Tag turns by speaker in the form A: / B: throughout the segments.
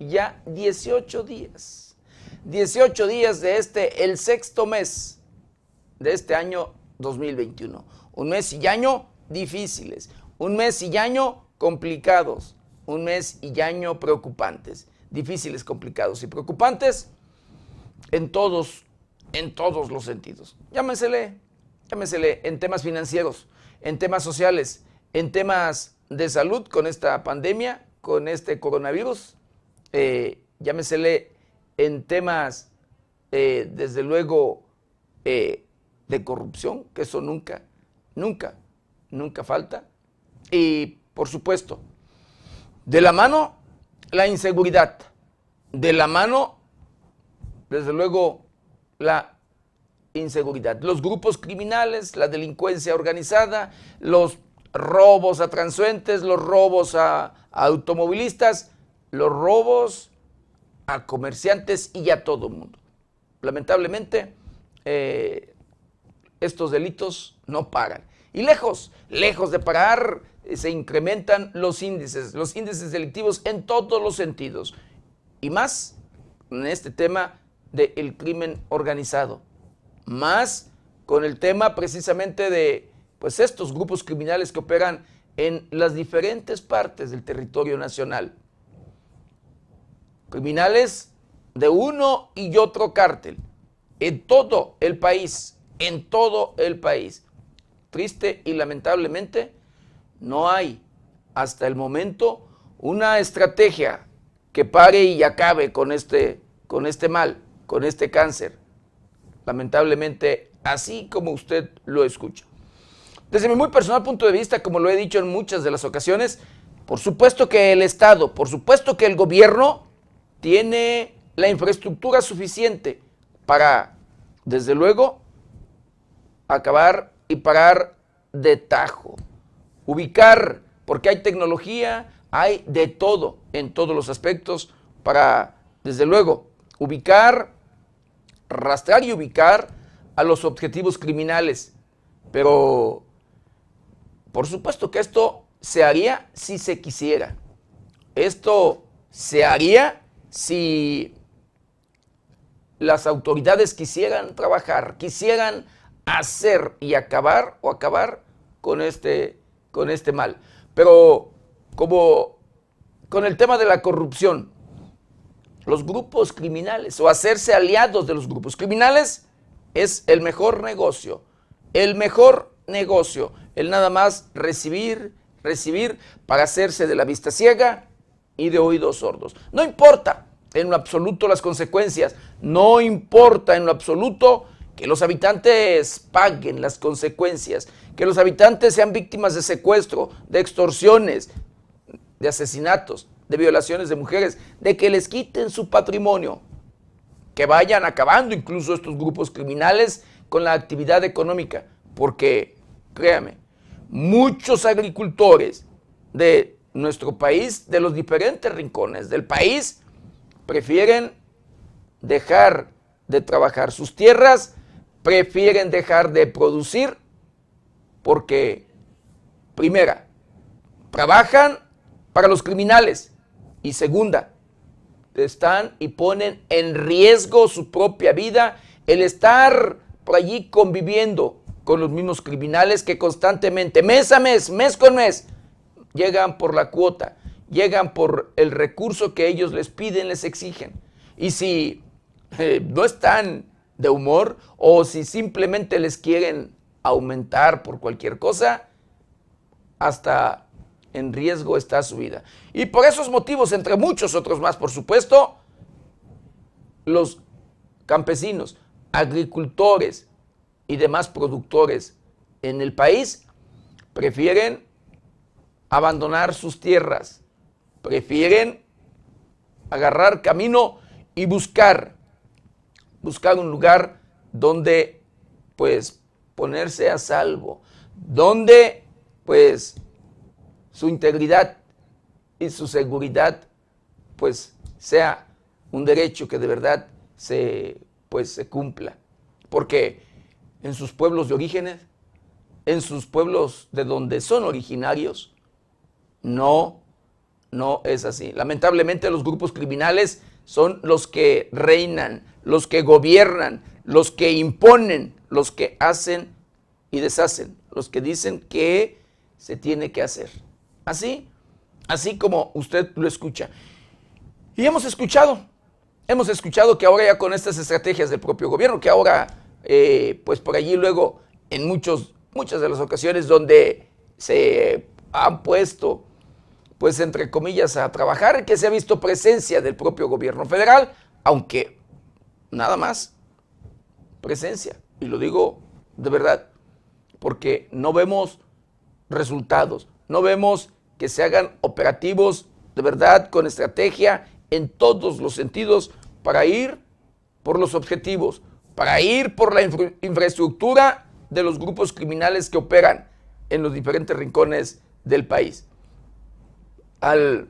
A: ya 18 días. 18 días de este, el sexto mes de este año 2021. Un mes y año difíciles, un mes y año complicados, un mes y año preocupantes. Difíciles, complicados y preocupantes en todos, en todos los sentidos. llámensele, llámensele en temas financieros, en temas sociales, en temas de salud con esta pandemia, con este coronavirus, eh, llámesele, en temas, eh, desde luego, eh, de corrupción, que eso nunca, nunca, nunca falta. Y, por supuesto, de la mano, la inseguridad. De la mano, desde luego, la inseguridad. Los grupos criminales, la delincuencia organizada, los robos a transuentes, los robos a automovilistas, los robos a comerciantes y a todo el mundo. Lamentablemente, eh, estos delitos no pagan. Y lejos, lejos de parar, eh, se incrementan los índices, los índices delictivos en todos los sentidos. Y más en este tema del crimen organizado. Más con el tema precisamente de pues estos grupos criminales que operan en las diferentes partes del territorio nacional criminales de uno y otro cártel, en todo el país, en todo el país. Triste y lamentablemente, no hay hasta el momento una estrategia que pare y acabe con este, con este mal, con este cáncer. Lamentablemente, así como usted lo escucha. Desde mi muy personal punto de vista, como lo he dicho en muchas de las ocasiones, por supuesto que el Estado, por supuesto que el gobierno tiene la infraestructura suficiente para, desde luego, acabar y parar de tajo. Ubicar, porque hay tecnología, hay de todo en todos los aspectos para, desde luego, ubicar, rastrear y ubicar a los objetivos criminales. Pero, por supuesto que esto se haría si se quisiera. Esto se haría si las autoridades quisieran trabajar, quisieran hacer y acabar o acabar con este, con este mal. Pero como con el tema de la corrupción, los grupos criminales o hacerse aliados de los grupos criminales es el mejor negocio, el mejor negocio, el nada más recibir, recibir para hacerse de la vista ciega y de oídos sordos. No importa en lo absoluto las consecuencias, no importa en lo absoluto que los habitantes paguen las consecuencias, que los habitantes sean víctimas de secuestro, de extorsiones, de asesinatos, de violaciones de mujeres, de que les quiten su patrimonio, que vayan acabando incluso estos grupos criminales con la actividad económica, porque, créame, muchos agricultores de nuestro país, de los diferentes rincones del país, prefieren dejar de trabajar sus tierras, prefieren dejar de producir, porque, primera, trabajan para los criminales y segunda, están y ponen en riesgo su propia vida el estar por allí conviviendo con los mismos criminales que constantemente, mes a mes, mes con mes, llegan por la cuota, llegan por el recurso que ellos les piden, les exigen. Y si eh, no están de humor o si simplemente les quieren aumentar por cualquier cosa, hasta en riesgo está su vida. Y por esos motivos, entre muchos otros más, por supuesto, los campesinos, agricultores y demás productores en el país prefieren abandonar sus tierras. Prefieren agarrar camino y buscar, buscar un lugar donde pues ponerse a salvo, donde pues su integridad y su seguridad pues sea un derecho que de verdad se pues se cumpla, porque en sus pueblos de orígenes, en sus pueblos de donde son originarios, no, no es así. Lamentablemente los grupos criminales son los que reinan, los que gobiernan, los que imponen, los que hacen y deshacen, los que dicen que se tiene que hacer. Así, así como usted lo escucha. Y hemos escuchado, hemos escuchado que ahora ya con estas estrategias del propio gobierno, que ahora, eh, pues por allí luego, en muchos, muchas de las ocasiones donde se han puesto pues entre comillas, a trabajar, que se ha visto presencia del propio gobierno federal, aunque nada más presencia. Y lo digo de verdad, porque no vemos resultados, no vemos que se hagan operativos de verdad con estrategia en todos los sentidos para ir por los objetivos, para ir por la infraestructura de los grupos criminales que operan en los diferentes rincones del país al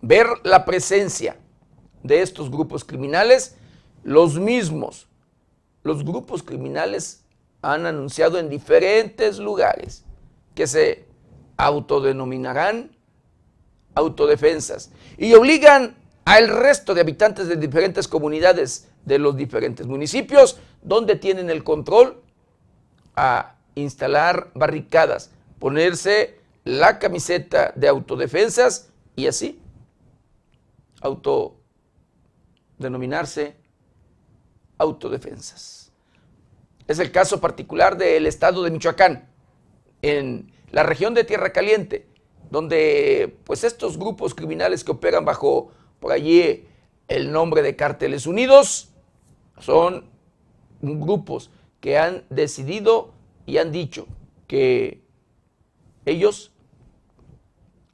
A: ver la presencia de estos grupos criminales, los mismos, los grupos criminales han anunciado en diferentes lugares que se autodenominarán autodefensas y obligan al resto de habitantes de diferentes comunidades de los diferentes municipios donde tienen el control a instalar barricadas, ponerse la camiseta de autodefensas y así autodenominarse autodefensas. Es el caso particular del estado de Michoacán, en la región de Tierra Caliente, donde pues estos grupos criminales que operan bajo por allí el nombre de Cárteles Unidos son grupos que han decidido y han dicho que ellos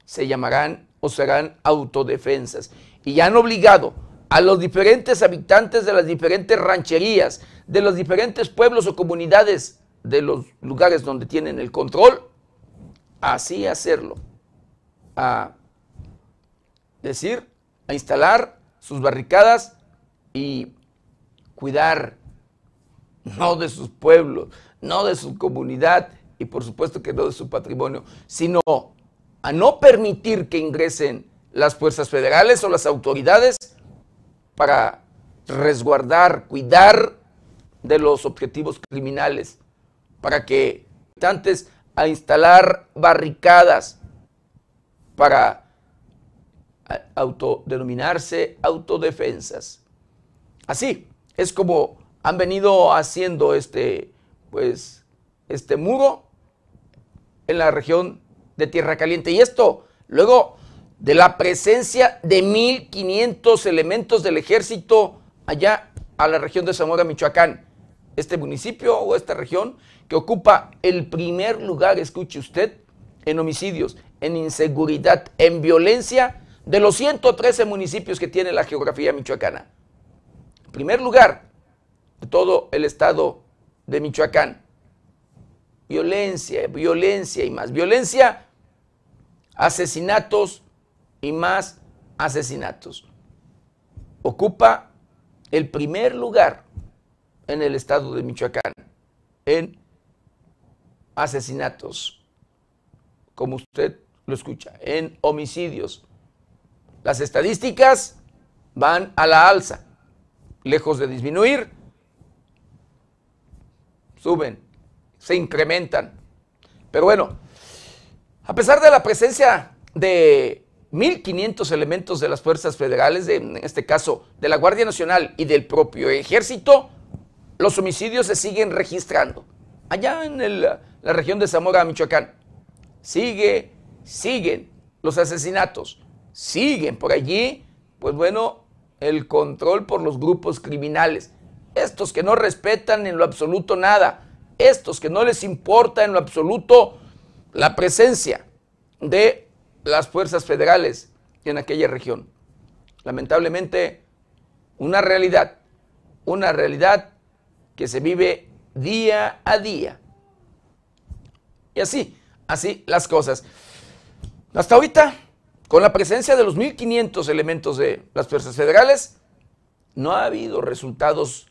A: se llamarán o serán autodefensas. Y han obligado a los diferentes habitantes de las diferentes rancherías, de los diferentes pueblos o comunidades de los lugares donde tienen el control, así hacerlo, a decir, a instalar sus barricadas y cuidar, no de sus pueblos, no de su comunidad y por supuesto que no de su patrimonio, sino a no permitir que ingresen las fuerzas federales o las autoridades para resguardar, cuidar de los objetivos criminales, para que antes a instalar barricadas para eh, autodenominarse autodefensas. Así es como han venido haciendo este, pues, este muro en la región de Tierra Caliente. Y esto, luego de la presencia de 1.500 elementos del ejército allá a la región de Zamora, Michoacán. Este municipio o esta región que ocupa el primer lugar, escuche usted, en homicidios, en inseguridad, en violencia de los 113 municipios que tiene la geografía michoacana. primer lugar de todo el estado de Michoacán. Violencia, violencia y más violencia asesinatos y más asesinatos. Ocupa el primer lugar en el estado de Michoacán en asesinatos, como usted lo escucha, en homicidios. Las estadísticas van a la alza, lejos de disminuir, suben, se incrementan. Pero bueno, a pesar de la presencia de 1.500 elementos de las fuerzas federales, en este caso de la Guardia Nacional y del propio ejército, los homicidios se siguen registrando. Allá en la región de Zamora, Michoacán, sigue, siguen los asesinatos, siguen por allí, pues bueno, el control por los grupos criminales. Estos que no respetan en lo absoluto nada, estos que no les importa en lo absoluto la presencia de las fuerzas federales en aquella región. Lamentablemente, una realidad, una realidad que se vive día a día. Y así, así las cosas. Hasta ahorita, con la presencia de los 1.500 elementos de las fuerzas federales, no ha habido resultados,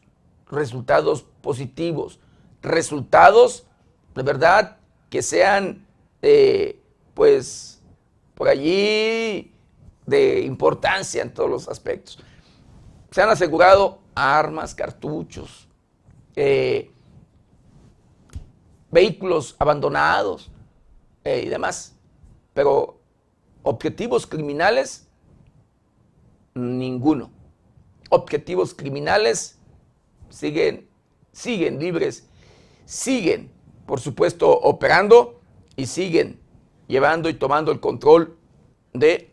A: resultados positivos, resultados de verdad que sean pues, por allí de importancia en todos los aspectos. Se han asegurado armas, cartuchos, eh, vehículos abandonados eh, y demás. Pero objetivos criminales, ninguno. Objetivos criminales siguen, siguen libres, siguen, por supuesto, operando y siguen llevando y tomando el control de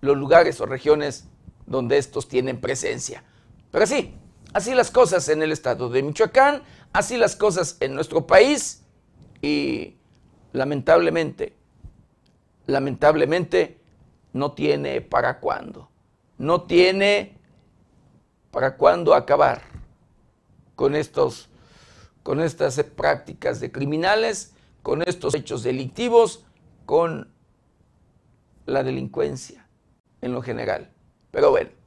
A: los lugares o regiones donde estos tienen presencia. Pero así, así las cosas en el estado de Michoacán, así las cosas en nuestro país y lamentablemente, lamentablemente no tiene para cuándo, no tiene para cuándo acabar con estos con estas prácticas de criminales con estos hechos delictivos, con la delincuencia en lo general. Pero bueno,